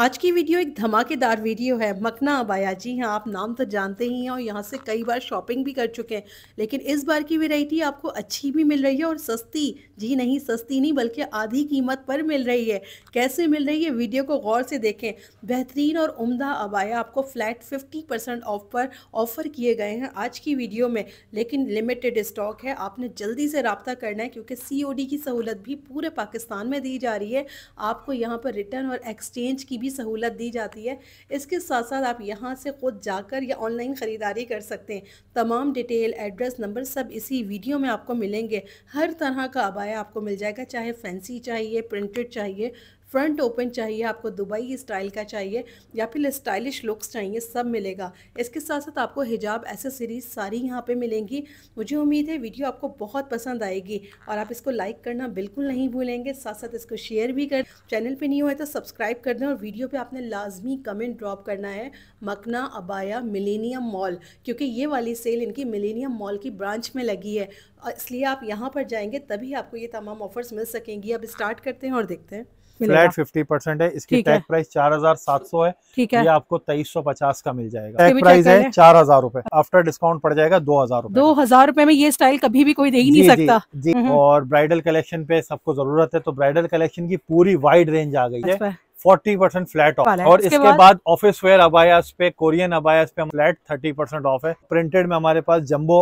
आज की वीडियो एक धमाकेदार वीडियो है मकना अबाया जी हाँ आप नाम तो जानते ही हैं और यहाँ से कई बार शॉपिंग भी कर चुके हैं लेकिन इस बार की वेराइटी आपको अच्छी भी मिल रही है और सस्ती जी नहीं सस्ती नहीं बल्कि आधी कीमत पर मिल रही है कैसे मिल रही है वीडियो को गौर से देखें बेहतरीन और उमदा अबाया आपको फ्लैट फिफ्टी परसेंट ऑफ पर ऑफ़र किए गए हैं आज की वीडियो में लेकिन लिमिटेड स्टॉक है आपने जल्दी से रबता करना है क्योंकि सी की सहूलत भी पूरे पाकिस्तान में दी जा रही है आपको यहाँ पर रिटर्न और एक्सचेंज की भी सहूलत दी जाती है इसके साथ साथ आप यहाँ से ख़ुद जाकर या ऑनलाइन ख़रीदारी कर सकते हैं तमाम डिटेल एड्रेस नंबर सब इसी वीडियो में आपको मिलेंगे हर तरह का अबाया आपको मिल जाएगा चाहे फैंसी चाहिए प्रिंटेड चाहिए फ्रंट ओपन चाहिए आपको दुबई स्टाइल का चाहिए या फिर स्टाइलिश लुक्स चाहिए सब मिलेगा इसके साथ साथ आपको हिजाब एसेसरीज सारी यहाँ पे मिलेंगी मुझे उम्मीद है वीडियो आपको बहुत पसंद आएगी और आप इसको लाइक करना बिल्कुल नहीं भूलेंगे साथ साथ इसको शेयर भी कर चैनल पर नहीं हुआ है तो सब्सक्राइब कर दें और वीडियो पर आपने लाजमी कमेंट ड्रॉप करना है मकना अबाया मिलेनियम मॉल क्योंकि ये वाली सेल इनकी मिलेनियम मॉल की ब्रांच में लगी है इसलिए आप यहाँ पर जाएंगे तभी आपको ये तमाम ऑफर्स मिल सकेंगी अब स्टार्ट करते हैं और देखते हैं फ्लैट फिफ्टी परसेंट है इसकी टैग प्राइस चार हजार सात सौ है ठीक है ये आपको तेईस सौ पचास का मिल जाएगा टैग प्राइस है चार हजार रूपए आफ्टर डिस्काउंट पड़ जाएगा दो हजार रूपए दो हजार रूपए में ये स्टाइल कभी भी कोई दे ही नहीं सकता जी हम्म, हम्म। और ब्राइडल कलेक्शन पे सबको जरूरत है तो ब्राइडल कलेक्शन की पूरी वाइड रेंज आ गई है अच्छा। फोर्टी परसेंट फ्लैट ऑफ और इसके, इसके बाद ऑफिस वेयर अबायास पे कोरियन अबायास पे फ्लैट थर्टी परसेंट ऑफ है प्रिंटेड में हमारे पास जम्बो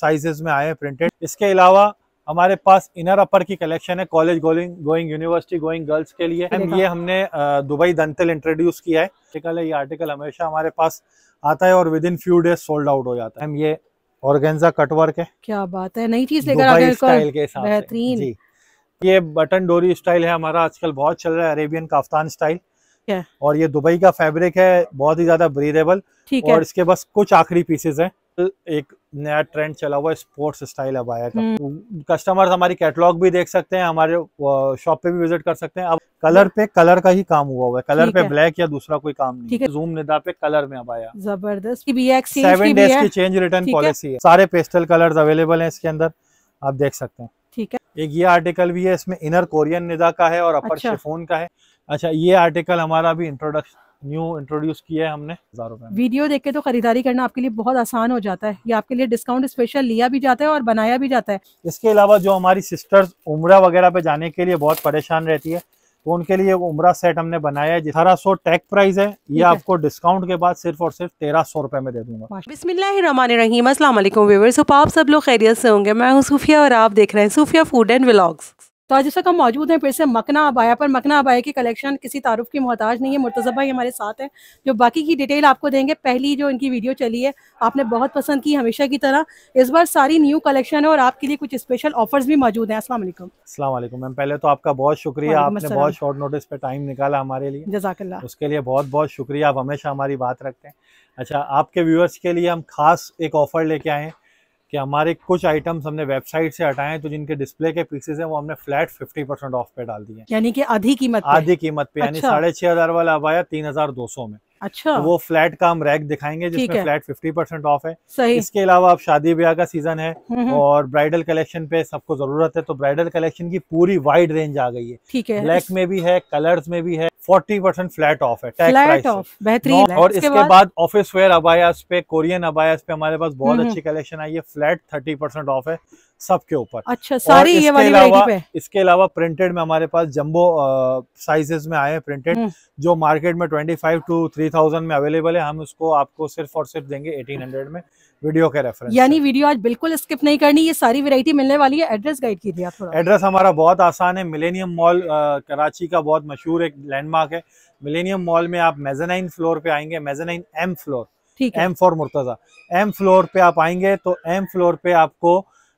साइजेस में आए हैं प्रिंटेड इसके अलावा हमारे पास इनर अपर की कलेक्शन है college going going university going girls के लिए एंड ये हमने दुबई दंतल इंट्रोड्यूस किया है ये आर्टिकल हमेशा हमारे पास आता है और within few days sold out हो जाता है हम ये ऑर्गेंजा कटवर्क है क्या बात है नई चीज लेकर स्टाइल के बेहतरीन ये बटन डोरी स्टाइल है हमारा आजकल बहुत चल रहा है अरेबियन काफ्तान स्टाइल और ये दुबई का फैब्रिक है बहुत ही ज्यादा ब्रीदेबल और इसके बस कुछ आखिरी पीसेज हैं एक नया ट्रेंड चला हुआ है स्पोर्ट्स स्टाइल आया था कस्टमर्स हम्म। तो हमारी कैटलॉग भी देख सकते हैं हमारे शॉप पे भी विजिट कर सकते हैं अब कलर पे कलर का ही काम हुआ हुआ है कलर पे ब्लैक या दूसरा कोई काम नहीं है जूम निदा पे कलर में आया जबरदस्त सेवन डेज की चेंज रिटर्न पॉलिसी है सारे पेस्टल कलर अवेलेबल है इसके अंदर आप देख सकते हैं ठीक है एक ये आर्टिकल भी है इसमें इनर कोरियन निदा का है और अपर अच्छा। शेफोन का है अच्छा ये आर्टिकल हमारा भी इंट्रोडक्शन न्यू इंट्रोड्यूस किया है हमने वीडियो देख के तो खरीदारी करना आपके लिए बहुत आसान हो जाता है ये आपके लिए डिस्काउंट स्पेशल लिया भी जाता है और बनाया भी जाता है इसके अलावा जो हमारी सिस्टर्स उम्र वगैरह पे जाने के लिए बहुत परेशान रहती है तो उनके लिए उम्र सेट हमने बनाया है अठारह सौ टैक प्राइस है ये आपको डिस्काउंट के बाद सिर्फ और सिर्फ तेरह सौ रुपए में दे दूंगा बिस्मिल्लामान असलम व्यूवर्स आप सब लोग खैरियत से होंगे मैं हूँ सूफिया और आप देख रहे हैं सूफिया फूड एंड व्लॉग्स तो आज तक हम मौजूद हैं फिर से मकना अबाया पर मकना अबाया की कलेक्शन किसी तारुफ की मोहताज नहीं है मुर्तज़ा भाई हमारे साथ हैं जो बाकी की डिटेल आपको देंगे पहली जो इनकी वीडियो चली है आपने बहुत पसंद की हमेशा की तरह इस बार सारी न्यू कलेक्शन है और आपके लिए कुछ स्पेशल ऑफर्स भी मौजूद हैं असला मैम पहले तो आपका बहुत शुक्रिया आपने बहुत शॉर्ट नोटिस पे टाइम निकाला हमारे लिए जजाकल्ला उसके लिए बहुत बहुत शुक्रिया आप हमेशा हमारी बात रखते हैं अच्छा आपके व्यूअर्स के लिए हम खास एक ऑफर लेके आए हैं कि हमारे कुछ आइटम्स हमने वेबसाइट से हटाए तो जिनके डिस्प्ले के पीसेस हैं वो हमने फ्लैट 50 परसेंट ऑफ पे डाल दिए यानी कि आधी कीमत आधी कीमत पे यानी अच्छा। साढ़े छह हजार वाला अबाया तीन हजार दो सौ में अच्छा तो वो फ्लैट का हम रैक दिखाएंगे जिसमें फ्लैट फिफ्टी परसेंट ऑफ है सही इसके अलावा अब शादी ब्याह का सीजन है हम्म, हम्म। और ब्राइडल कलेक्शन पे सबको जरूरत है तो ब्राइडल कलेक्शन की पूरी वाइड रेंज आ गई है ठीक है ब्लैक में भी है कलर्स में भी है फोर्टी परसेंट फ्लैट ऑफ है फ्लैट ऑफ बेहतरीन और इसके बाद ऑफिस वेयर अबायास पे कोरियन अबायास पे हमारे पास बहुत हम्म, अच्छी कलेक्शन आई है फ्लैट थर्टी परसेंट ऑफ है सबके ऊपर अच्छा सारी ये वाली अलावा इसके अलावा प्रिंटेड में हमारे पास जम्बो साइजेस में आए हैं प्रिंटेड हम्म। जो मार्केट में 25 टू 3000 में अवेलेबल है हम उसको आपको सिर्फ और सिर्फ देंगे 1800 में वीडियो के रेफरेंस यानी वीडियो आज बिल्कुल स्किप नहीं करनी ये सारी वेरायटी मिलने वाली है एड्रेस गाइड कीजिए आप एड्रेस हमारा बहुत आसान है मिलेनियम मॉल कराची का बहुत मशहूर एक लैंडमार्क है मिलेनियम मॉल में आप मेजेनाइन फ्लोर पे आएंगे mezzanine M floor M for Murtaza M floor पे आप आएंगे तो एम फ्लोर पे आपको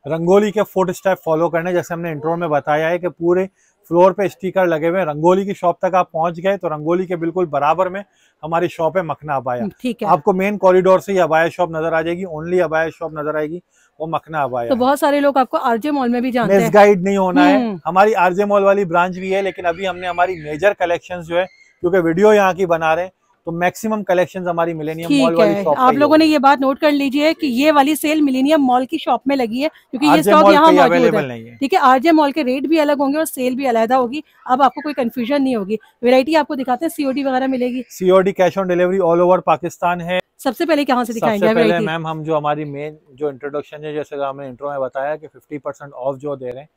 रंगोली के फोर्थ स्टेप फॉलो करने जैसे हमने इंट्रो में बताया है कि पूरे फ्लोर पे स्टिकर लगे हुए रंगोली की शॉप तक आप पहुंच गए तो रंगोली के बिल्कुल बराबर में हमारी शॉप है मखना अबाया हम्म, ठीक है आपको मेन कॉरिडोर से ही अबाया शॉप नजर आ जाएगी ओनली अबाया शॉप नजर आएगी वो मखना अबाया तो बहुत सारे लोग आपको आरजे मॉल में भी जानते हैं गाइड नहीं होना है हम्म। हमारी आरजे मॉल वाली ब्रांच भी है लेकिन अभी हमने हमारी मेजर कलेक्शन जो है क्योंकि वीडियो यहाँ की बना रहे हैं तो मैक्सिमम कलेक्शन हमारी मिलेनियम मॉल वाली शॉप आप लोगों ने ये बात नोट कर लीजिए कि ये वाली सेल मिलेनियम मॉल की शॉप में लगी है क्योंकि ये स्टॉक यहाँ मौजूद है ठीक है आरजे मॉल के रेट भी अलग होंगे और सेल भी अलहदा होगी अब आपको कोई कंफ्यूजन नहीं होगी वेरायटी आपको दिखाते हैं सीओडी वगैरह मिलेगी COD cash on delivery all over Pakistan है सबसे पहले कहाँ से दिखाएंगे सबसे पहले मैम हम जो हमारी मेन जो इंट्रोडक्शन है जैसे हमने इंट्रो में बताया कि 50% ऑफ जो दे रहे हैं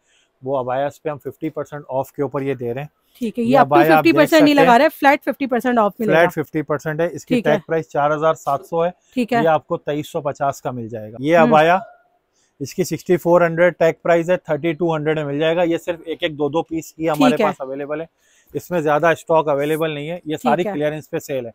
वो अबायास पे हम 50 परसेंट ऑफ के ऊपर ये दे रहे हैं ठीक है ये अबाया 50 परसेंट नहीं लगा रहे फ्लैट 50 परसेंट ऑफ मिलेगा फ्लैट 50 परसेंट है इसकी टैग प्राइस 4700 है ठीक है ये आपको 2350 का मिल जाएगा ये अबाया हम्म। इसकी 6400 टैग प्राइस है 3200 में मिल जाएगा ये सिर्फ एक एक दो दो पीस ही हमारे पास अवेलेबल है इसमें ज्यादा स्टॉक अवेलेबल नहीं है ये सारी क्लियरेंस पे सेल है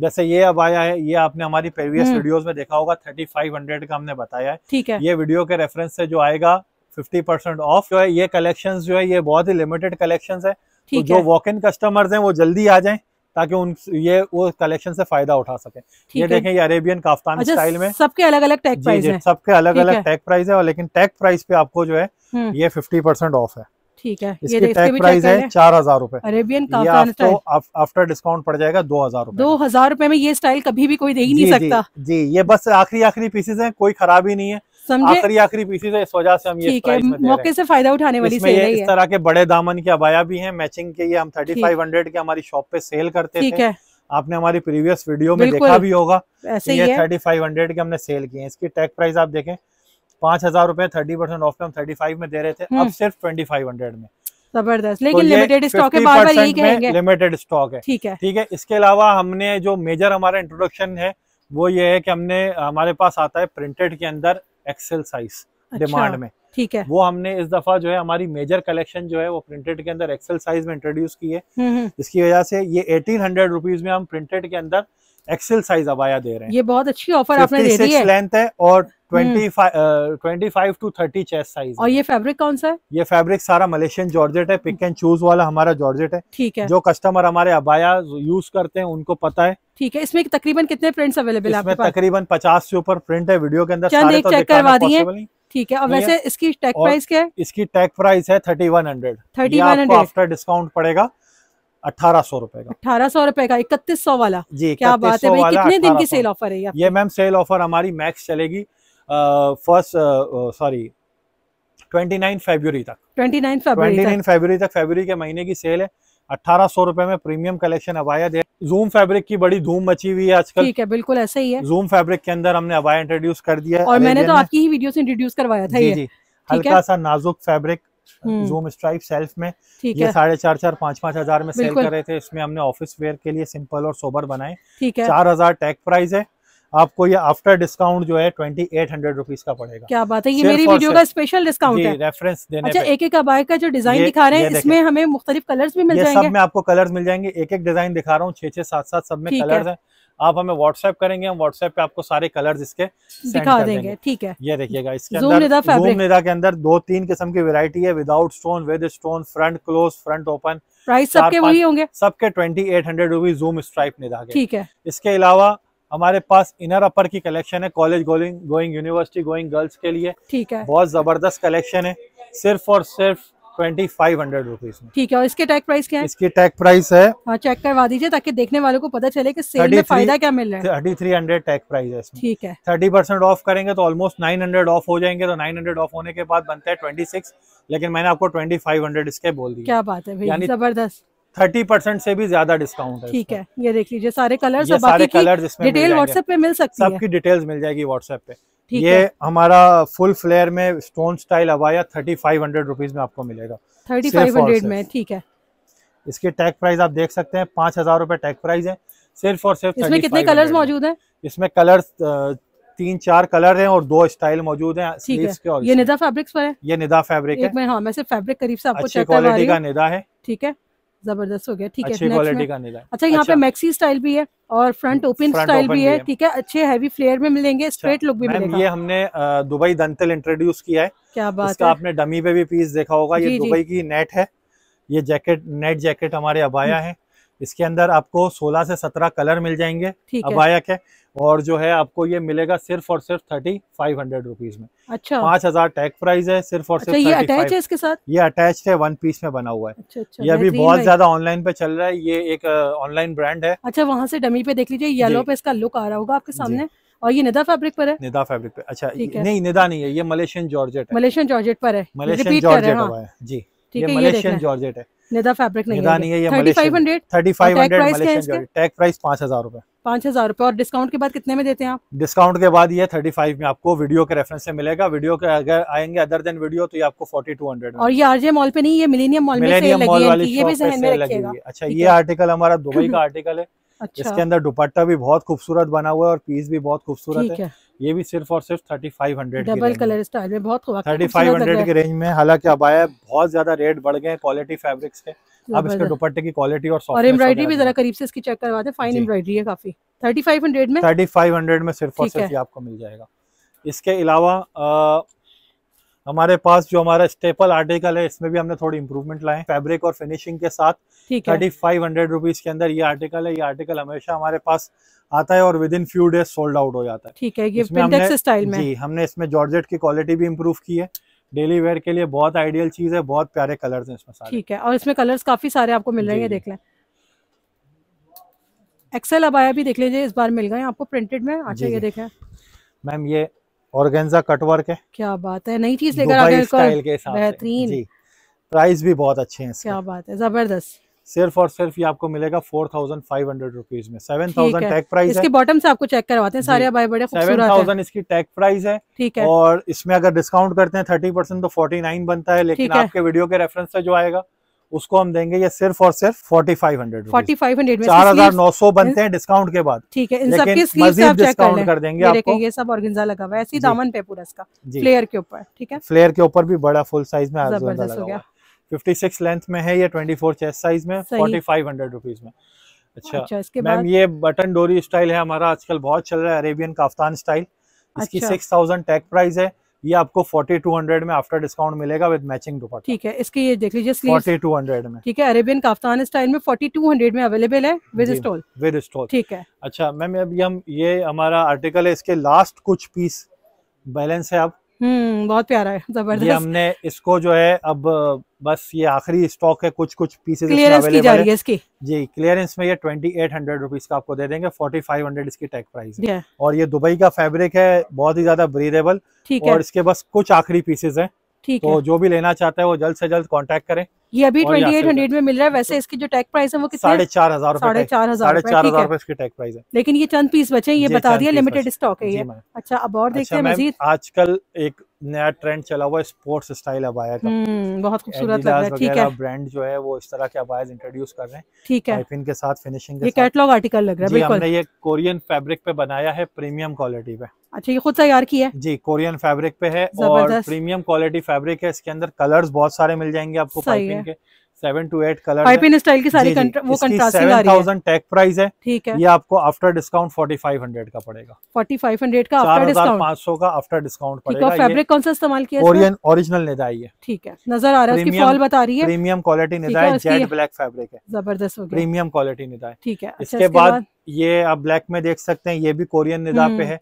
जैसे ये अब आया है ये आपने हमारी प्रीवियस हम्म। वीडियोस में देखा होगा 3500 का हमने बताया है ठीक है ये वीडियो के रेफरेंस से जो आएगा फिफ्टी परसेंट ऑफ जो है ये कलेक्शन जो है ये बहुत ही लिमिटेड तो कलेक्शन है तो जो वॉक इन कस्टमर्स हैं वो जल्दी आ जाए ताकि उन ये वो कलेक्शन से फायदा उठा सके ये देखें ये अरेबियन काफ्तान अच्छा, स्टाइल में सबके अलग अलग टैग प्राइस है सबके अलग अलग टैग प्राइस है और लेकिन टैग प्राइस पे आपको जो है हम्म। ये फिफ्टी परसेंट ऑफ है ठीक है टैग प्राइस है चार हजार रूपए अरेबियन आफ्टर डिस्काउंट पड़ जाएगा दो हजार दो हजार रूपए में ये स्टाइल कभी भी कोई दे ही नहीं सकता जी ये बस आखिरी आखिरी पीसेज है कोई खराबी नहीं है आखिरी आखिरी पीसीज है इस वजह से हम ये प्राइस में मौके से फायदा उठाने वाली सेल है इस तरह के बड़े दामन के अबाया भी हैं मैचिंग के ये हम 3500 के हमारी शॉप पे सेल करते थे आपने हमारी प्रीवियस वीडियो में देखा भी होगा ऐसे ये थर्टी फाइव हंड्रेड के हमने सेल किए इसकी टैग प्राइस आप देखें पांच हजार रूपए थर्टी परसेंट ऑफ हम थर्टी फाइव में दे रहे थे अब हम्म। सिर्फ ट्वेंटी फाइव हंड्रेड में जबरदस्त तो लेकिन लिमिटेड स्टॉक है बार बार यही कहेंगे लिमिटेड स्टॉक है ठीक है ठीक है इसके अलावा हमने जो मेजर हमारा इंट्रोडक्शन है वो ये है कि हमने हमारे पास आता है प्रिंटेड के अंदर एक्सेल साइज डिमांड में ठीक है वो हमने इस दफा जो है हमारी मेजर कलेक्शन जो है वो प्रिंटेड के अंदर एक्सेल साइज में इंट्रोड्यूस की है हम्म, हम्म। इसकी वजह से ये एटीन हंड्रेड रुपीज में हम प्रिंटेड के अंदर एक्सेल साइज अबाया दे रहे हैं ये बहुत अच्छी ऑफर आपने दे दी है लेंथ है और ट्वेंटी चेस्ट साइज और ये फैब्रिक कौन सा है ये फैब्रिक सारा मलेशियन जॉर्जेट है पिक एंड चूज वाला हमारा जॉर्जेट है ठीक है जो कस्टमर हमारे अबाया यूज करते हैं उनको पता है ठीक है इसमें तकरीबन कितने प्रिंट्स अवेलेबल है तकरीबन पचास से ऊपर प्रिंट है वीडियो के अंदर चेक तो करवा दिए ठीक है और वैसे इसकी टैग प्राइस क्या है इसकी टैग प्राइस है thirty one hundred thirty one hundred after discount पड़ेगा अठारह सौ रूपए का अठारह सौ रूपए का इकतीस सौ वाला जी क्या बात है कितने दिन की सेल ऑफर है ये मैम सेल ऑफर हमारी मैक्स चलेगी फर्स्ट सॉरी 29 फरवरी तक 29 फरवरी 29 फरवरी तक फरवरी के महीने की सेल है अठारह सौ रुपए में प्रीमियम कलेक्शन अवायद है जूम फैब्रिक की बड़ी धूम मची हुई है आजकल ठीक है बिल्कुल ऐसा ही है जूम फैब्रिक के अंदर हमने अवाया इंट्रोड्यूस कर दिया और मैंने तो आपकी ही वीडियो से इंट्रोड्यूस करवाया था जी, जी हल्का सा नाजुक फैब्रिक जूम स्ट्राइप सेल्फ में ये साढ़े चार चार पाँच पाँच हजार में सेल कर रहे थे इसमें हमने ऑफिस वेयर के लिए सिंपल और सोबर बनाए ठीक है चार हजार टैग प्राइस है आपको ये आफ्टर डिस्काउंट जो है ट्वेंटी एट हंड्रेड रुपीज का पड़ेगा क्या बात है ये मेरी वीडियो का स्पेशल डिस्काउंट है रेफरेंस देने अच्छा एक एक अबाय का जो डिजाइन दिखा रहे हैं इसमें हमें मुख्तलिफ कलर्स भी मिल जाएंगे सब में आपको कलर्स मिल जाएंगे एक एक डिजाइन दिखा रहा हूँ छह छह सात सात सब में कलर्स है आप हमें व्हाट्सएप करेंगे हम व्हाट्सएप पे आपको सारे कलर्स इसके दिखा देंगे ठीक है ये देखिएगा इसके अंदर जूम निदा के अंदर दो तीन किस्म की वैरायटी है without stone with stone front close front open price सबके वही होंगे सबके twenty eight hundred rupees zoom stripe निदा के ठीक है इसके अलावा हमारे पास इनर अपर की कलेक्शन है college going going university going girls के लिए ठीक है बहुत जबरदस्त कलेक्शन है सिर्फ और सिर्फ ट्वेंटी फाइव हंड्रेड रुपीज ठीक है और इसके टैग प्राइस क्या है इसकी टैग प्राइस है हाँ चेक करवा दीजिए ताकि देखने वालों को पता चले कि सेल में फायदा क्या मिल रहा है thirty three hundred tag price है ठीक है थर्टी परसेंट ऑफ करेंगे तो ऑलमोस्ट नाइन हंड्रेड ऑफ हो जाएंगे तो नाइन हंड्रेड ऑफ होने के बाद बनता है ट्वेंटी सिक्स लेकिन मैंने आपको ट्वेंटी फाइव हंड्रेड इसके बोल दिया क्या बात है जबरदस्त थर्टी परसेंट से भी ज्यादा डिस्काउंट है ठीक है ये देख लीजिए सारे कलर सारे कलर डिटेल व्हाट्सएप पे मिल सकती सबकी डिटेल्स मिल जाएगी व्हाट्सएप पे ये हमारा फुल फ्लेयर में स्टोन स्टाइल अबाया थर्टी फाइव हंड्रेड रुपीज में आपको मिलेगा थर्टी फाइव हंड्रेड में ठीक है इसके टैग प्राइस आप देख सकते हैं पांच हजार रूपए टैग प्राइस है सिर्फ और सिर्फ इसमें कितने कलर्स मौजूद हैं इसमें कलर्स तीन चार कलर हैं और दो स्टाइल मौजूद हैं है के और ये निदा फैब्रिक्स पर है ये निदा फैब्रिक है मैं हाँ मैं सिर्फ फैब्रिक करीब से आपको चेक का निदा है ठीक है जबरदस्त हो गया ठीक है क्वालिटी का अच्छा यहाँ पे मैक्सी अच्छा। स्टाइल भी है और फ्रंट ओपन स्टाइल भी है ठीक है अच्छे हैवी फ्लेयर में मिलेंगे स्ट्रेट अच्छा। लुक भी मिलेगा ये हमने दुबई दंतल इंट्रोड्यूस किया है क्या बात इसका है? आपने डमी पे भी पीस देखा होगा ये दुबई की नेट है ये जैकेट नेट जैकेट हमारे अबाया hmm। है इसके अंदर आपको 16 से 17 कलर मिल जाएंगे अबायक है और जो है आपको ये मिलेगा सिर्फ और सिर्फ थर्टी फाइव हंड्रेड रुपीज में अच्छा पांच हजार टैग प्राइस है सिर्फ और अच्छा, सिर्फ ये अटैच है इसके साथ ये अटैच है वन पीस में बना हुआ है अच्छा, अच्छा, ये अभी बहुत ज्यादा ऑनलाइन पे चल रहा है ये एक ऑनलाइन ब्रांड है अच्छा वहाँ से डमी पे देख लीजिए येलो पे इसका लुक आ रहा होगा आपके सामने और ये निदा फैब्रिक पर है निदा फैब्रिक पे अच्छा नहीं निदा नहीं है ये मलेशियन जॉर्जेट मलेशियन जॉर्जेट पर है मलेशियन जॉर्जेट हाँ। हुआ है जी ठीक है मलेशियन जॉर्जेट है ये और डिस्काउंट के बाद देते हैं आप डिस्काउंट के बाद ये थर्टी फाइव में आपको वीडियो के रेफरेंस से मिलेगा वीडियो के अगर आएंगे अदर देन वीडियो तो ये आपको फोर्टी टू हंड्रेड और ये आरजे मॉल पे नहीं ये मिलेनियम मॉल अच्छा ये आर्टिकल हमारा दुबई का आर्टिकल है अच्छा। इसके अंदर दुपट्टा भी बहुत खूबसूरत बना हुआ है और पीस भी बहुत खूबसूरत है ये भी सिर्फ और सिर्फ thirty five hundred double colour style में बहुत थर्टी फाइव हंड्रेड के रेंज में हालांकि अब आया बहुत ज्यादा रेट बढ़ गए क्वालिटी फैब्रिक्स के अब इसके दुपट्टे की क्वालिटी और एम्ब्रॉइडरी भी जरा करीब से इसकी चेक करवा दे फाइन एम्ब्रॉइडरी है काफी थर्टी फाइव हंड्रेड में थर्टी फाइव हंड्रेड में सिर्फ और सिर्फ आपको मिल जाएगा इसके अलावा हमारे पास जो हमारा स्टेपल आर्टिकल है इसमें भी हमने थोड़ी इम्प्रूवमेंट लाए फैब्रिक और फिनिशिंग के साथ थर्टी फाइव हंड्रेड रुपीज के अंदर ये आर्टिकल है ये आर्टिकल हमेशा हमारे पास आता है और within few days sold out हो जाता है ठीक है ये हमने, स्टाइल में जी हमने इसमें जॉर्जेट की क्वालिटी भी इम्प्रूव की है डेली वेयर के लिए बहुत आइडियल चीज है बहुत प्यारे कलर है इसमें ठीक है और इसमें कलर काफी सारे आपको मिल रहे हैं देख लें एक्सेल अबाया भी देख लीजिए इस बार मिल गए आपको प्रिंटेड में अच्छा ये देखें मैम ये ऑर्गेन्जा कटवर्क है क्या बात है नई चीज लेकर बेहतरीन प्राइस भी बहुत अच्छे हैं क्या बात है जबरदस्त सिर्फ और सिर्फ ये आपको मिलेगा four thousand five hundred rupees में सेवन थाउजेंड टैग प्राइस इसके बॉटम से आपको चेक करवाते हैं सारे भाई बड़े सेवन थाउजेंड इसकी टैग प्राइस है ठीक है और इसमें अगर डिस्काउंट करते हैं थर्टी परसेंट तो फोर्टी नाइन बनता है लेकिन आपके वीडियो के रेफरेंस से जो आएगा उसको हम देंगे ये सिर्फ और सिर्फ forty five hundred forty five hundred चार हजार नौ सौ बनते हैं डिस्काउंट के बाद ठीक है इन सब के स्लीव डिस्काउंट कर देंगे आपको ये सब ऑर्गेंजा लगा हुआ है ऐसी दामन पे पूरा इसका फ्लेयर के ऊपर ठीक है फ्लेयर के ऊपर भी बड़ा फुल साइज में फिफ्टी हो गया लेंथ में है ये फोर चेस्ट साइज में फोर्टी फाइव हंड्रेड रुपीज में अच्छा, अच्छा मैम ये बटन डोरी स्टाइल है हमारा आजकल बहुत चल रहा है अरेबियन काफ्तान स्टाइल इसकी अच्छा। थाउजेंड टैग प्राइस है ये आपको 4200 में आफ्टर डिस्काउंट मिलेगा विद मैचिंग दुपट्टा ठीक है इसके ये देख लीजिए स्लीव्स 4200 में ठीक है अरेबियन काफ्तान स्टाइल में 4200 में अवेलेबल है विद स्टॉल विद स्टॉल ठीक है अच्छा मैम अभी हम ये हमारा आर्टिकल है इसके लास्ट कुछ पीस बैलेंस है अब हम्म बहुत प्यारा है जबरदस्त ये हमने इसको जो है अब बस ये आखिरी स्टॉक है कुछ कुछ पीसेस क्लियरेंस की जा रही है इसकी जी क्लियरेंस में ये ट्वेंटी एट हंड्रेड रुपीज का आपको दे देंगे फोर्टी फाइव हंड्रेड इसकी टैग प्राइस है और ये दुबई का फैब्रिक है बहुत ही ज्यादा ब्रीदेबल और इसके बस कुछ आखिरी पीसेज है ठीक तो जो भी लेना चाहता है वो जल्द से जल्द कॉन्टेक्ट करें ये अभी ट्वेंटी एट हंड्रेड में मिल रहा है वैसे इसकी जो टैक प्राइस है वो साढ़े चार हजार साढ़े चार हजार चार हजार इसकी टैक प्राइस है लेकिन ये चंद पीस बचे हैं ये बता दिया लिमिटेड स्टॉक है ये अच्छा अब और अच्छा, देखते हैं मजीद आजकल एक नया ट्रेंड चला हुआ स्पोर्ट्स स्टाइल अबाया का बहुत खूबसूरत लग रहा है ठीक है ब्रांड जो है वो इस तरह के अबायाज इंट्रोड्यूस कर रहे हैं ठीक है पाइपिंग के साथ फिनिशिंग ये कैटलॉग आर्टिकल लग रहा है बिल्कुल हमने ये कोरियन फैब्रिक पे बनाया है प्रीमियम क्वालिटी पे अच्छा ये खुद तैयार किया है जी कोरियन फैब्रिक पे है और प्रीमियम क्वालिटी फैब्रिक है इसके अंदर कलर्स बहुत सारे मिल जाएंगे आपको पाइपिंग के seven two eight colour piping style की सारी वो कंट्रास्टिंग आ प्राइस है ठीक है ये आपको after discount forty five hundred का पड़ेगा फोर्टी फाइव हंड्रेड का आफ्टर डिस्काउंट पांच सौ का आफ्टर डिस्काउंट पड़ेगा फैब्रिक कौन सा इस्तेमाल किया ओरियन ओरिजिनल निदा जाइए ठीक है नजर आ रहा है फॉल बता रही है प्रीमियम क्वालिटी निदा है जेट ब्लैक फैब्रिक है जबरदस्त प्रीमियम क्वालिटी निदा है ठीक है अच्छा, इसके बाद ये आप ब्लैक में देख सकते हैं ये भी कोरियन निदा हम्म। पे है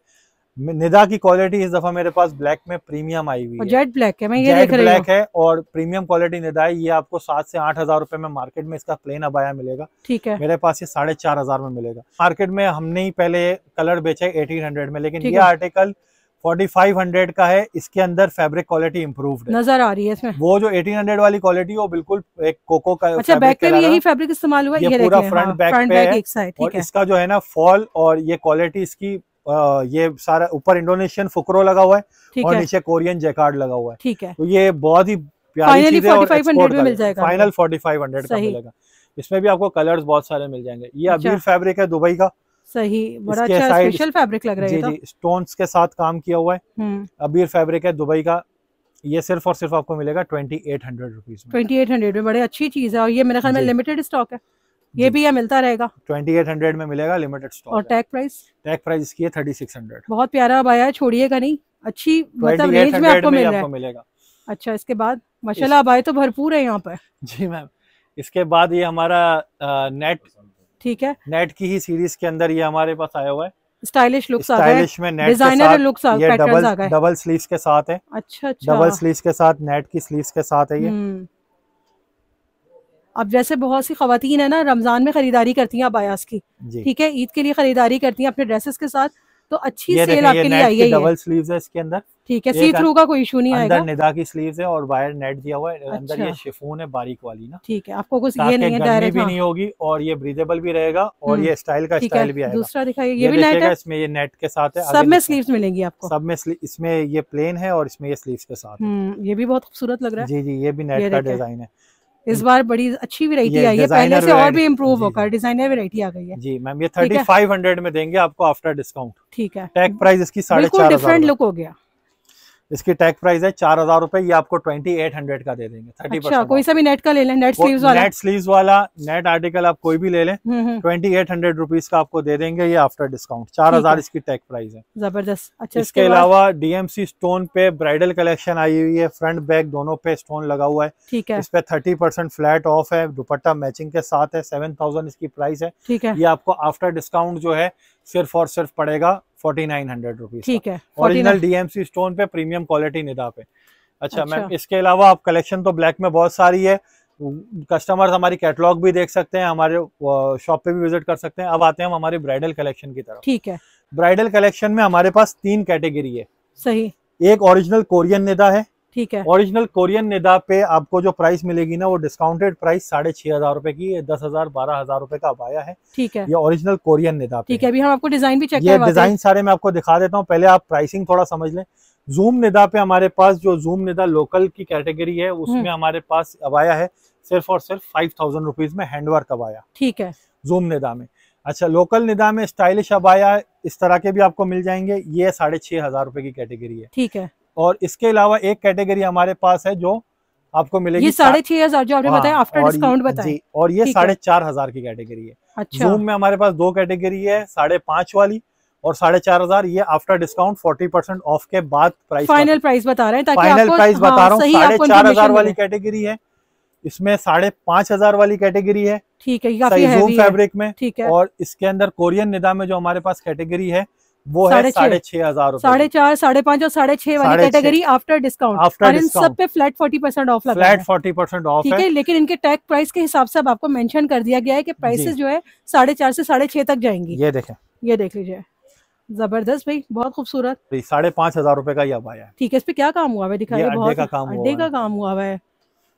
निदा की क्वालिटी इस दफा मेरे पास ब्लैक में प्रीमियम आई हुई है जेट ब्लैक है मैं ये देख रही ब्लैक है और प्रीमियम क्वालिटी निदा है ये आपको सात से आठ हजार रूपए में मार्केट में इसका प्लेन अबाया मिलेगा ठीक है मेरे पास ये साढ़े चार हजार में मिलेगा मार्केट में हमने ही पहले कलर बेचा है एटीन हंड्रेड में लेकिन ये आर्टिकल 4500 का है इसके अंदर फैब्रिक क्वालिटी इम्प्रूव नजर आ रही है इसमें वो जो 1800 वाली क्वालिटी वो बिल्कुल एक कोको का अच्छा बैक पे भी यही फैब्रिक इस्तेमाल हुआ ये, ये पूरा फ्रंट बैक हाँ, पे है और इसका जो है ना फॉल और ये क्वालिटी इसकी ये सारा ऊपर इंडोनेशियन फुकरो लगा हुआ है और नीचे कोरियन जैकार्ड लगा हुआ है ठीक है तो ये बहुत ही प्यारी फाइनल फोर्टी फाइव हंड्रेड का मिलेगा इसमें भी आपको कलर्स बहुत सारे मिल जाएंगे ये अच्छा। अबीर फैब्रिक है दुबई का सही बड़ा अच्छा स्पेशल फैब्रिक लग रहा है जी तो। जी स्टोन्स के साथ काम किया हुआ है हम्म। अबीर फैब्रिक है दुबई का ये सिर्फ और सिर्फ आपको मिलेगा twenty eight hundred rupees twenty eight hundred में बड़ी अच्छी चीज है और ये मेरे ख्याल में लिमिटेड स्टॉक है ये भी ये मिलता रहेगा 2800 में मिलेगा लिमिटेड स्टॉक और टैग प्राइस टैग प्राइस इसकी है 3600 बहुत प्यारा भाया है छोड़िएगा नहीं अच्छी मतलब रेंज में आपको मिल आपको मिलेगा अच्छा इसके बाद माशाल्लाह भाई तो भरपूर है यहाँ पर जी मैम इसके बाद ये हमारा नेट ठीक है नेट की ही सीरीज के अंदर ये हमारे पास आया हुआ है स्टाइलिश लुक्स स्टाइलिश में नेट डिजाइनर लुक्स ये डबल डबल स्लीव्स के साथ है अच्छा अच्छा डबल स्लीव्स के साथ नेट की स्लीव्स के साथ है ये हम्म। अब जैसे बहुत सी खातन है ना रमजान में खरीदारी करती हैं अबायास की ठीक है ईद के लिए खरीदारी करती हैं अपने ड्रेसेस के साथ तो अच्छी सेल आपके लिए आई है डबल स्लीव्स है इसके अंदर ठीक है सी थ्रू का कोई इशू नहीं आएगा अंदर निदा की स्लीव्स है और वायर नेट दिया हुआ है अच्छा। अंदर ये अच्छा। शिफोन है बारीक वाली ना ठीक है आपको कुछ ये नहीं है डायरेक्ट भी हाँ। नहीं होगी और ये ब्रीदेबल भी रहेगा और ये स्टाइल हम्म, का स्टाइल भी आएगा दूसरा दिखाइए ये भी नेट है इसमें ये नेट के साथ है सब में स्लीव्स मिलेंगी आपको सब में इसमें ये प्लेन है और इसमें ये स्लीव्स के साथ हम्म, ये भी बहुत खूबसूरत लग रहा है जी जी ये भी नेट का डिजाइन है इस बार बड़ी अच्छी वेरायटी आई है पहले से और भी इम्प्रूव होकर डिजाइनर वेरायटी आ गई है जी मैम ये थर्टी फाइव हंड्रेड में देंगे आपको आफ्टर डिस्काउंट ठीक है टैग प्राइस इसकी साढ़े चार डिफरेंट लुक हो गया इसकी टैग प्राइस है चार हजार रुपए ये आपको ट्वेंटी एट हंड्रेड का दे देंगे थर्टी अच्छा, कोई सा भी नेट का ले लें नेट स्लीव्स वाला नेट स्लीव्स वाला नेट आर्टिकल आप कोई भी ले लें ट्वेंटी एट हंड्रेड रुपीज का आपको दे देंगे ये आफ्टर डिस्काउंट चार हजार इसकी टैग प्राइस है जबरदस्त अच्छा इसके अलावा डीएमसी स्टोन पे ब्राइडल कलेक्शन आई हुई है फ्रंट बैक दोनों पे स्टोन लगा हुआ है ठीक है इस पे थर्टी परसेंट फ्लैट ऑफ है दुपट्टा मैचिंग के साथ है सेवन थाउजेंड इसकी प्राइस है ठीक है ये आपको आफ्टर डिस्काउंट जो है सिर्फ और सिर्फ पड़ेगा फोर्टी नाइन हंड्रेड रुपीज ठीक है ओरिजिनल डीएमसी स्टोन पे प्रीमियम क्वालिटी निदा पे अच्छा, अच्छा। मैम इसके अलावा आप कलेक्शन तो ब्लैक में बहुत सारी है कस्टमर्स हमारी कैटलॉग भी देख सकते हैं हमारे शॉप पे भी विजिट कर सकते हैं अब आते हैं हम हमारे ब्राइडल कलेक्शन की तरफ ठीक है ब्राइडल कलेक्शन में हमारे पास तीन कैटेगरी है सही एक ओरिजिनल कोरियन निदा है ठीक है ओरिजिनल कोरियन निदा पे आपको जो प्राइस मिलेगी ना वो डिस्काउंटेड प्राइस साढ़े छह हजार रूपए की दस हजार बारह हजार रूपए का आया है ठीक है ये ओरिजिनल कोरियन निदा ठीक है अभी हम आपको डिजाइन भी चेक ये डिजाइन सारे मैं आपको दिखा देता हूँ पहले आप प्राइसिंग थोड़ा समझ लें जूम निदा पे हमारे पास जो जूम निदा लोकल की कैटेगरी है उसमें हम्म। हमारे पास अबाया है सिर्फ और सिर्फ फाइव थाउजेंड रुपीज में हैंडवर्क अबाया ठीक है जूम निदा में अच्छा लोकल निदा में स्टाइलिश अबाया इस तरह के भी आपको मिल जाएंगे ये साढ़े छह हजार रुपए की कैटेगरी है ठीक है और इसके अलावा एक कैटेगरी हमारे पास है जो आपको मिलेगी साढ़े छह हजार जो आपने हाँ, बताया आफ्टर डिस्काउंट बताया और ये साढ़े चार हजार की कैटेगरी है अच्छा जूम में हमारे पास दो कैटेगरी है साढ़े पांच वाली और साढ़े चार हजार ये after discount forty percent off के बाद प्राइस फाइनल प्राइस बता रहे हैं फाइनल प्राइस बता हाँ, रहा हूँ साढ़े चार हजार वाली कैटेगरी है इसमें साढ़े पांच हजार वाली कैटेगरी है ठीक है काफी फैब्रिक में ठीक है और इसके अंदर कोरियन निदा में जो हमारे पास कैटेगरी है वो है साढ़े छह हजार साढ़े चार साढ़े पाँच और साढ़े छह वाली कैटेगरी आफ्टर डिस्काउंट आफ्टर इन सब पे flat forty percent off flat forty percent off ठीक है लेकिन इनके टैग प्राइस के हिसाब से आपको मेंशन कर दिया गया है कि प्राइसेस जो है साढ़े चार से साढ़े छह तक जाएंगी ये देखें ये देख लीजिए जबरदस्त भाई बहुत खूबसूरत साढ़े पाँच हजार रूपए का ये अब आया ठीक है इस पे क्या काम हुआ है दिखाइए बहुत का काम हुआ का काम हुआ है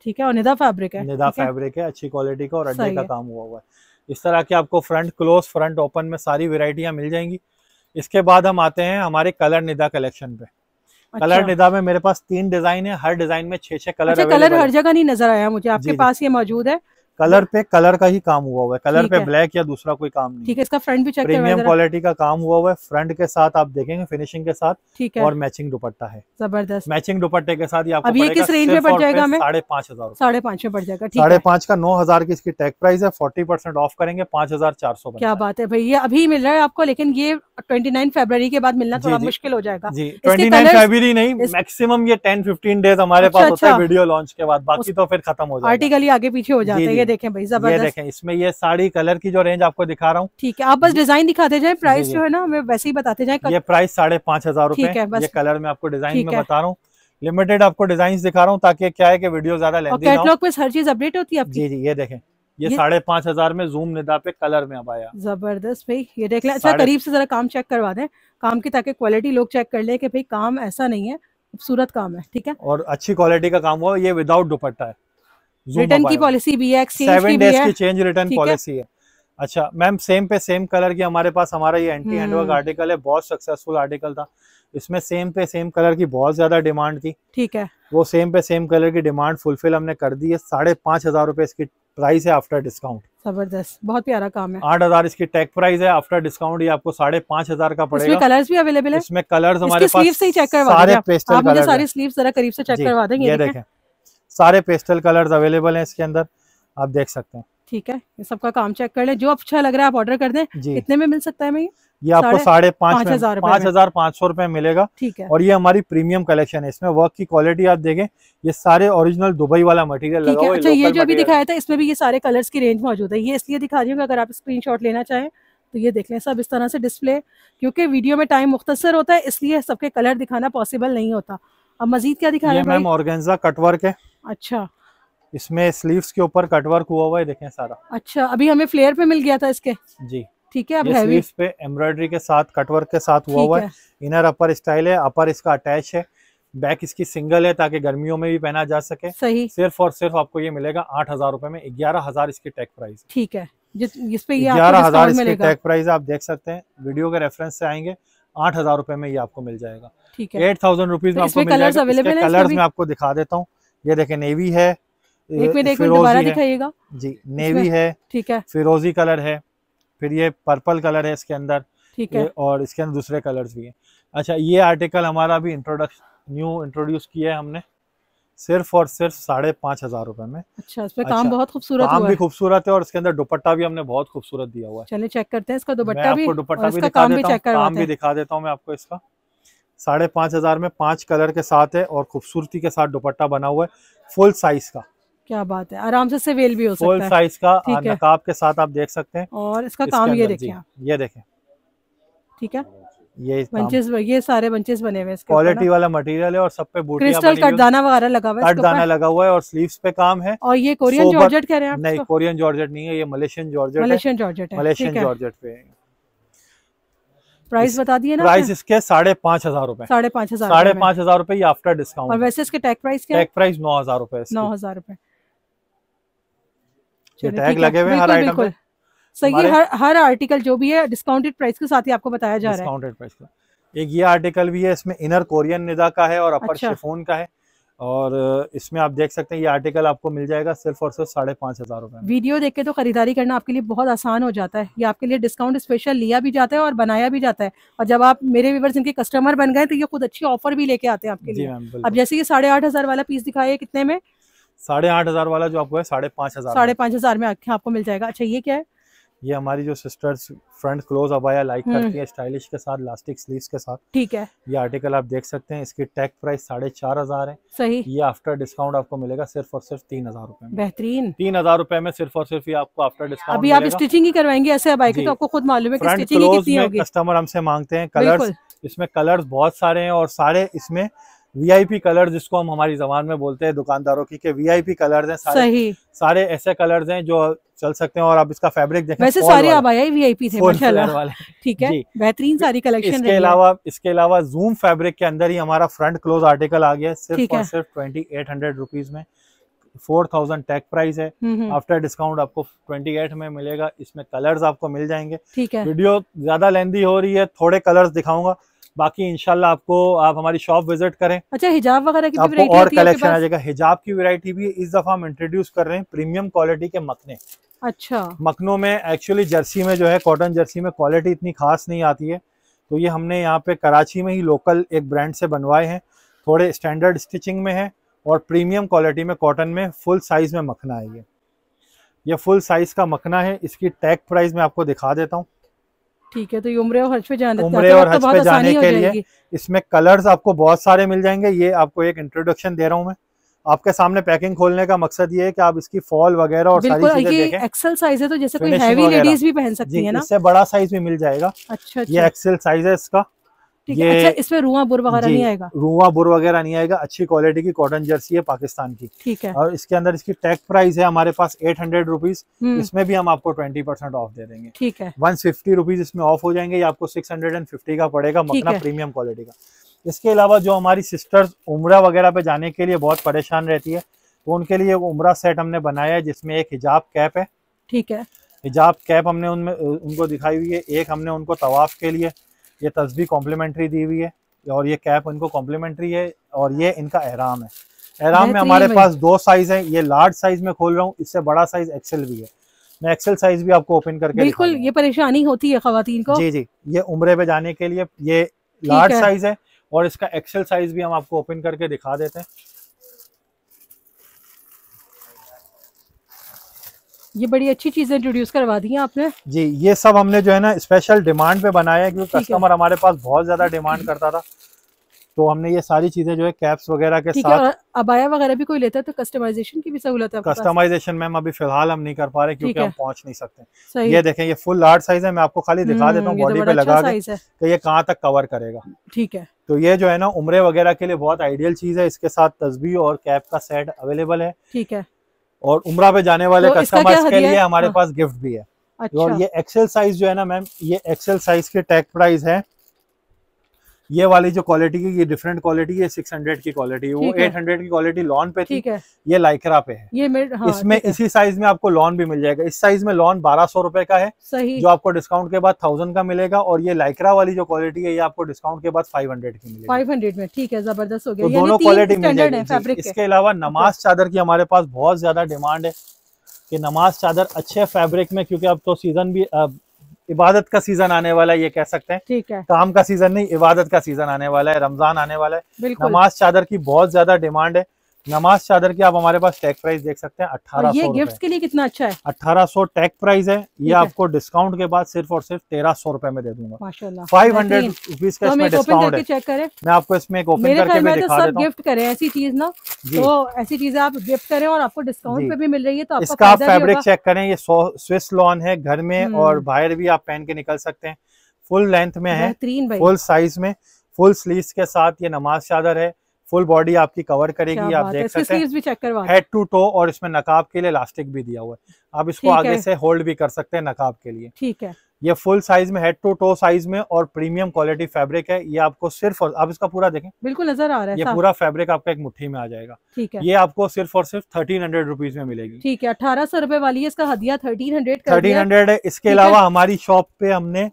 ठीक है और निधा फैब्रिक है निधा फैब्रिक है अच्छी क्वालिटी का और अड्डे का काम हुआ हुआ है इस तरह की आपको फ्रंट क्लोज फ्रंट ओपन में सारी वेराइटियाँ मिल जाएंगी इसके बाद हम आते हैं हमारे कलर निदा कलेक्शन पे अच्छा। कलर निदा में मेरे पास तीन डिजाइन है हर डिजाइन में छह छह कलर अच्छा, कलर हर जगह नहीं नजर आया मुझे आपके पास ये मौजूद है कलर पे कलर का ही काम हुआ हुआ है कलर पे है। ब्लैक या दूसरा कोई काम नहीं ठीक है इसका फ्रंट भी चेक प्रीमियम क्वालिटी का काम हुआ हुआ है फ्रंट के साथ आप देखेंगे फिनिशिंग के साथ ठीक है और मैचिंग दुपट्टा है जबरदस्त मैचिंग दुपट्टे के साथ आपको अब ये किस रेंज में पड़ जाएगा हमें साढ़े पांच हजार साढ़े पाँच में पड़ जाएगा साढ़े पांच का नौ हजार की इसकी टैक प्राइस है फोर्टी परसेंट ऑफ करेंगे पांच हजार चार सौ क्या बात है भैया अभी मिल रहा है आपको लेकिन ये ट्वेंटी नाइन फेब्रवरी के बाद मिलना थोड़ा मुश्किल हो जाएगा जी ट्वेंटी नाइन फेब्रवरी नहीं मैक्सिमम ये टेन फिफ्टीन डेज हमारे अच्छा, पास होता है वीडियो अच्छा। लॉन्च के बाद बाकी तो फिर खत्म हो जाएगा आर्टिकल ही आगे पीछे हो जाते हैं देखें भाई जबरदस्त देखें इसमें ये साड़ी कलर की जो रेंज आपको दिखा रहा हूँ ठीक है आप बस डिजाइन दिखाते जाए प्राइस जो है ना हमें वैसे ही बताते जाए ये प्राइस साढ़े पांच हजार रूपए कलर में आपको डिजाइन में बता रहा हूँ लिमिटेड आपको डिजाइन दिखा रहा हूँ ताकि क्या है की वीडियो ज्यादा लेटलॉग में हर चीज अपडेट होती है जी जी ये देखें ये साढ़े पांच हजार में जूम निदा पे कलर में अब आया जबरदस्त भाई ये देख लें अच्छा करीब से जरा काम चेक करवा दें काम की ताकि क्वालिटी लोग चेक कर ले कि भाई काम ऐसा नहीं है खूबसूरत काम है ठीक है और अच्छी क्वालिटी का काम हुआ ये विदाउट दुपट्टा है रिटर्न की पॉलिसी भी है एक्सचेंज की भी है चेंज रिटर्न पॉलिसी है अच्छा मैम सेम पे सेम कलर की हमारे पास हमारा ये एंटी हैंडवर्क आर्टिकल है बहुत सक्सेसफुल आर्टिकल था इसमें सेम पे सेम कलर की बहुत ज्यादा डिमांड थी ठीक है वो सेम पे सेम कलर की डिमांड फुलफिल हमने कर दी है साढ़े पांच हजार रूपए इसकी प्राइस है आफ्टर डिस्काउंट जबरदस्त बहुत प्यारा काम है आठ हजार इसकी टेक प्राइस है आफ्टर डिस्काउंट ये आपको साढ़े पांच हजार का पड़ेगा इसमें कलर्स भी अवेलेबल है इसमें कलर्स हमारे पास से ही चेक करवा सारे पेस्टल सारी स्लीव जरा करीब से चेक करवा देंगे ये देखें सारे पेस्टल कलर्स अवेलेबल हैं इसके अंदर आप देख सकते हैं ठीक है ये सबका काम चेक कर ले जो अच्छा लग रहा है आप ऑर्डर कर दें कितने में मिल सकता है मैं ये आपको साढ़े पाँच हजार पाँच हजार पाँच सौ रुपए मिलेगा ठीक है और ये हमारी प्रीमियम कलेक्शन है इसमें वर्क की क्वालिटी आप देखें ये सारे ओरिजिनल दुबई वाला मटेरियल लगा हुआ है अच्छा, ये जो अभी दिखाया था इसमें भी ये सारे कलर्स की रेंज मौजूद है ये इसलिए दिखा रही हूँ अगर आप स्क्रीन लेना चाहें तो ये देख लें सब इस तरह से डिस्प्ले क्योंकि वीडियो में टाइम मुख्तसर होता है इसलिए सबके कलर दिखाना पॉसिबल नहीं होता अब मजीद क्या दिखा रहे हैं मैम ऑर्गेंजा कटवर्क है अच्छा इसमें स्लीव्स के ऊपर कटवर्क हुआ हुआ है देखें सारा अच्छा अभी हमें फ्लेयर पे मिल गया था इसके जी ठीक है अब स्लीव्स पे एम्ब्रॉयडरी के साथ कटवर्क के साथ हुआ हुआ है इनर अपर स्टाइल है अपर इसका अटैच है बैक इसकी सिंगल है ताकि गर्मियों में भी पहना जा सके सही सिर्फ और सिर्फ आपको ये मिलेगा आठ हजार रूपए में ग्यारह हजार इसकी टैग प्राइस ठीक है जिस जिस पे ग्यारह हजार इसकी टैग प्राइस आप देख सकते हैं वीडियो के रेफरेंस से आएंगे आठ हजार रूपए में ये आपको मिल जाएगा ठीक है एट थाउजेंड रुपीज में तो आपको कलर में आपको दिखा देता हूँ ये देखे नेवी है एक मिनट दोबारा दिखाइएगा जी नेवी है ठीक है फिरोजी कलर है फिर ये पर्पल कलर है इसके अंदर ठीक है और इसके अंदर दूसरे कलर्स भी हैं अच्छा ये आर्टिकल हमारा भी इंट्रोडक्शन न्यू इंट्रोड्यूस किया है हमने सिर्फ और सिर्फ साढ़े पाँच हजार रूपए में अच्छा इसमें अच्छा, काम बहुत खूबसूरत काम भी खूबसूरत है और इसके अंदर दुपट्टा भी हमने बहुत खूबसूरत दिया हुआ है चलिए चेक करते हैं इसका दुपट्टा भी दुपट्टा भी दिखा देता हूँ मैं आपको इसका साढ़े पाँच हज़ार में पांच कलर के साथ है और खूबसूरती के साथ दुपट्टा बना हुआ है फुल साइज का क्या बात है आराम से सवेल भी हो सकता फुल साइज का नकाब के साथ आप देख सकते हैं और इसका काम ये देखें ये देखें ठीक है ये बंचेस ये सारे बंचेस बने हुए क्वालिटी वाला मटेरियल है और सब पे क्रिस्टल कटदाना वगैरह लगा हुआ है कटदाना लगा हुआ है और स्लीव्स पे काम है और ये कोरियन जॉर्जेट कह रहे हैं नहीं कोरियन जॉर्जेट नहीं है ये Malaysian georgette Malaysian georgette Malaysian georgette पे प्राइस बता दिए ना प्राइस इसके साढ़े पांच हजार रूपए साढ़े पांच हजार साढ़े पांच हजार रूपए आफ्टर डिस्काउंट और वैसे इसके टैग प्राइस क्या टैग प्राइस नौ हजार रूपए नौ हजार रूपए टैग लगे हुए हर आइटम पे सही हर हर आर्टिकल जो भी है डिस्काउंटेड प्राइस के साथ ही आपको बताया जा रहा है डिस्काउंटेड प्राइस का एक ये आर्टिकल भी है इसमें इनर कोरियन निदा का है और अपर अच्छा। शिफोन का है और इसमें आप देख सकते हैं ये आर्टिकल आपको मिल जाएगा सिर्फ और सिर्फ साढ़े पाँच हज़ार रुपये वीडियो देख के तो खरीदारी करना आपके लिए बहुत आसान हो जाता है ये आपके लिए डिस्काउंट स्पेशल लिया भी जाता है और बनाया भी जाता है और जब आप मेरे व्यवर्स इनके कस्टमर बन गए तो ये खुद अच्छी ऑफर भी लेके आते हैं आपके लिए अब जैसे ये साढ़े आठ हज़ार वाला पीस दिखाया कितने में साढ़े आठ हज़ार वाला जो आपको है साढ़े पाँच हज़ार साढ़े पाँच हज़ार में आपको मिल जाएगा अच्छा ये क्या है ये हमारी जो सिस्टर्स फ्रंट क्लोज अबाया लाइक करती है स्टाइलिश के साथ लास्टिक स्लीव्स के साथ ठीक है ये आर्टिकल आप देख सकते हैं इसकी टैग प्राइस साढ़े चार हजार है सही ये आफ्टर डिस्काउंट आपको मिलेगा सिर्फ और सिर्फ तीन हजार रूपए बेहतरीन तीन हजार रूपए में सिर्फ और सिर्फ ये आपको आफ्टर डिस्काउंट अभी आप स्टिचिंग ही करवाएंगे ऐसे अब तो आपको खुद मालूम है कस्टमर हमसे मांगते हैं कलर इसमें कलर बहुत सारे हैं और सारे इसमें वीआईपी कलर जिसको हम हमारी जबान में बोलते हैं दुकानदारों की कि वीआईपी कलर्स हैं सारे सही। सारे ऐसे कलर्स हैं जो चल सकते हैं और आप इसका फैब्रिक देखें वैसे सारे आप आया वीआईपी थे ठीक है बेहतरीन सारी कलेक्शन इसके अलावा इसके अलावा जूम फैब्रिक के अंदर ही हमारा फ्रंट क्लोज आर्टिकल आ गया सिर्फ और सिर्फ ट्वेंटी एट हंड्रेड रुपीज में फोर थाउजेंड टैग प्राइस है आफ्टर हम्म, डिस्काउंट हम्म। आपको ट्वेंटी एट में मिलेगा इसमें कलर्स आपको मिल जाएंगे ठीक है वीडियो ज्यादा लेंदी हो रही है थोड़े कलर्स दिखाऊंगा बाकी इनशाला आपको आप हमारी शॉप विजिट करें अच्छा हिजाब वगैरह की आपको और कलेक्शन आ जाएगा हिजाब की वेरायटी भी इस दफा हम इंट्रोड्यूस कर रहे हैं प्रीमियम क्वालिटी के मकने अच्छा मकनों में एक्चुअली जर्सी में जो है कॉटन जर्सी में क्वालिटी इतनी खास नहीं आती है तो ये हमने यहाँ पे कराची में ही लोकल एक ब्रांड से बनवाए हैं थोड़े स्टैंडर्ड स्टिचिंग में है और प्रीमियम क्वालिटी में कॉटन में फुल साइज में मखना है ये ये फुल साइज का मखना है इसकी टैग प्राइस मैं आपको दिखा देता हूँ ठीक है तो उम्र और हज पे जाने उम्र और हज पे जाने के लिए इसमें कलर्स आपको बहुत सारे मिल जाएंगे ये आपको एक इंट्रोडक्शन दे रहा हूँ मैं आपके सामने पैकिंग खोलने का मकसद ये है कि आप इसकी फॉल वगैरह और सारी चीजें देखें एक्सेल साइज है तो जैसे कोई हैवी लेडीज भी पहन सकती है ना इससे बड़ा साइज भी मिल जाएगा अच्छा ये एक्सेल अच्छा। साइज है इसका ठीक है अच्छा इसमें रुआ बुर वगैरह नहीं आएगा रुआ बुर वगैरह नहीं आएगा अच्छी क्वालिटी की कॉटन जर्सी है पाकिस्तान की ठीक है और इसके अंदर इसकी टैग प्राइस है हमारे पास एट हंड्रेड रुपीज इसमें भी हम आपको ट्वेंटी परसेंट ऑफ दे देंगे ठीक है वन फिफ्टी रुपीज इसमें ऑफ हो जाएंगे आपको सिक्स हंड्रेड एंड फिफ्टी का पड़ेगा मकना प्रीमियम क्वालिटी का इसके अलावा जो हमारी सिस्टर्स उमरा वगैरह पे जाने के लिए बहुत परेशान रहती है तो उनके लिए उमरा सेट हमने बनाया है जिसमें एक हिजाब कैप है ठीक है हिजाब कैप हमने उनमें उनको दिखाई हुई है एक हमने उनको तवाफ के लिए ये तस्वीर कॉम्प्लीमेंट्री दी हुई है और ये कैप इनको कॉम्प्लीमेंट्री है और ये इनका एहराम है एहराम में हमारे पास दो साइज है ये लार्ज साइज में खोल रहा हूँ इससे बड़ा साइज एक्सेल भी है मैं एक्सेल साइज भी आपको ओपन करके बिल्कुल ये परेशानी होती है खातन को जी जी ये उम्र पे जाने के लिए ये लार्ज साइज है और इसका एक्सेल साइज भी हम आपको ओपन करके दिखा देते हैं ये बड़ी अच्छी चीजें इंट्रोड्यूस करवा दी हैं आपने जी ये सब हमने जो है ना स्पेशल डिमांड पे बनाया है क्योंकि कस्टमर हमारे पास बहुत ज्यादा डिमांड करता था तो हमने ये सारी चीजें जो है कैप्स वगैरह के साथ अबाया वगैरह भी कोई लेता है तो कस्टमाइजेशन की भी सहूलत है कस्टमाइजेशन मैम अभी फिलहाल हम नहीं कर पा रहे क्योंकि हम पहुंच नहीं सकते ये देखें ये फुल लार्ज साइज है मैं आपको खाली दिखा हम्म, देता हूँ तो बॉडी पे अच्छा लगा के तो ये कहाँ तक कवर करेगा ठीक है तो ये जो है ना उम्र वगैरह के लिए बहुत आइडियल चीज है इसके साथ तस्वीर और कैप का सेट अवेलेबल है ठीक है और उमरा पे जाने वाले तो कस्टमर्स के लिए हमारे हाँ। पास गिफ्ट भी है अच्छा। और ये एक्सेल साइज जो है ना मैम ये एक्सेल साइज के टैग प्राइस है ये वाली जो क्वालिटी की ये डिफरेंट क्वालिटी ये हंड्रेड की क्वालिटी वो हंड्रेड की क्वालिटी लॉन पे थी ये लाइकरा पे है ये हाँ, इसमें इसी साइज में आपको लॉन भी मिल जाएगा इस साइज में लॉन बारह सौ रुपए का है सही जो आपको डिस्काउंट के बाद थाउजेंड का मिलेगा और ये लाइकरा वाली जो क्वालिटी है ये आपको डिस्काउंट के बाद फाइव हंड्रेड की मिलेगी फाइव हंड्रेड में ठीक है जबरदस्त हो गया तो दोनों क्वालिटी मिल जाएगी इसके अलावा नमाज चादर की हमारे पास बहुत ज्यादा डिमांड है कि नमाज चादर अच्छे फैब्रिक में क्योंकि अब तो सीजन भी इबादत का सीजन आने वाला है ये कह सकते हैं ठीक है काम का सीजन नहीं इबादत का सीजन आने वाला है रमजान आने वाला है नमाज चादर की बहुत ज्यादा डिमांड है नमाज चादर की आप हमारे पास टैग प्राइस देख सकते हैं अठारह ये गिफ्ट के लिए कितना अच्छा है अठारह सौ टैग प्राइस है ये आपको डिस्काउंट के बाद सिर्फ और सिर्फ तेरह सौ रूपए में दे दूंगा फाइव हंड्रेड रुपीज का तो इसमें डिस्काउंट है चेक करें मैं आपको इसमें एक ओपन करके मैं तो दिखा देता गिफ्ट करें ऐसी चीज ना तो ऐसी चीज आप गिफ्ट करें और आपको डिस्काउंट पे भी मिल रही है तो इसका आप फेब्रिक चेक करें ये स्विस लॉन है घर में हम्म। और बाहर भी आप पहन के निकल सकते हैं फुल लेंथ में है फुल साइज में फुल स्लीव के साथ ये नमाज चादर है फुल बॉडी आपकी कवर करेगी आप देख सकते हैं हेड टू टो और इसमें नकाब के लिए इलास्टिक भी दिया हुआ है आप इसको आगे से होल्ड भी कर सकते हैं नकाब के लिए ठीक है ये फुल साइज में हेड टू टो साइज में और प्रीमियम क्वालिटी फैब्रिक है ये आपको सिर्फ और आप इसका पूरा देखें बिल्कुल नजर आ रहा है ये पूरा फैब्रिक आपका एक मुट्ठी में आ जाएगा ठीक है ये आपको सिर्फ और सिर्फ थर्टीन हंड्रेड रुपीज में मिलेगी ठीक है अठारह सौ रुपए वाली है इसका हदिया थर्टीन हंड्रेड थर्टीन हंड्रेड है इसके अलावा हमारी शॉप पे हमने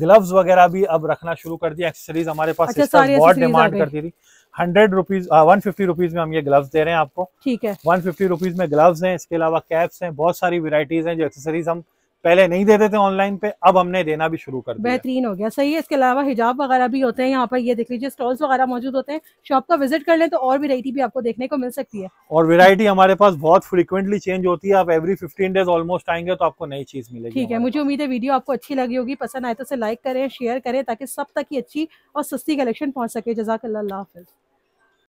ग्लव्स वगैरह भी अब रखना शुरू कर दिया एक्सेसरीज हमारे पास अच्छा, बहुत डिमांड करती थी हंड्रेड रुपीज हाँ, वन फिफ्टी रुपीज में हम ये ग्लव्स दे रहे हैं आपको ठीक है वन फिफ्टी रुपीज में ग्लव्स हैं इसके अलावा कैप्स हैं बहुत सारी वेराइटीज हैं जो एक्सेसरीज हम पहले नहीं देते थे ऑनलाइन पे अब हमने देना भी शुरू कर दिया बेहतरीन हो गया सही है इसके अलावा हिजाब वगैरह भी होते हैं यहाँ पर ये देख लीजिए स्टॉल्स वगैरह मौजूद होते हैं शॉप का विजिट कर लें तो और वेरायटी भी आपको देखने को मिल सकती है और वेरायटी हमारे पास बहुत फ्रिक्वेंटली चेंज होती है आप एवरी फिफ्टीन डेज ऑलमोस्ट आएंगे तो आपको नई चीज मिलेगी ठीक है मुझे उम्मीद है वीडियो आपको अच्छी लगी होगी पसंद आए तो लाइक करें शेयर करें ताकि सब तक ही अच्छी और सस्ती कलेक्शन पहुंच सके जजाक हाफिज़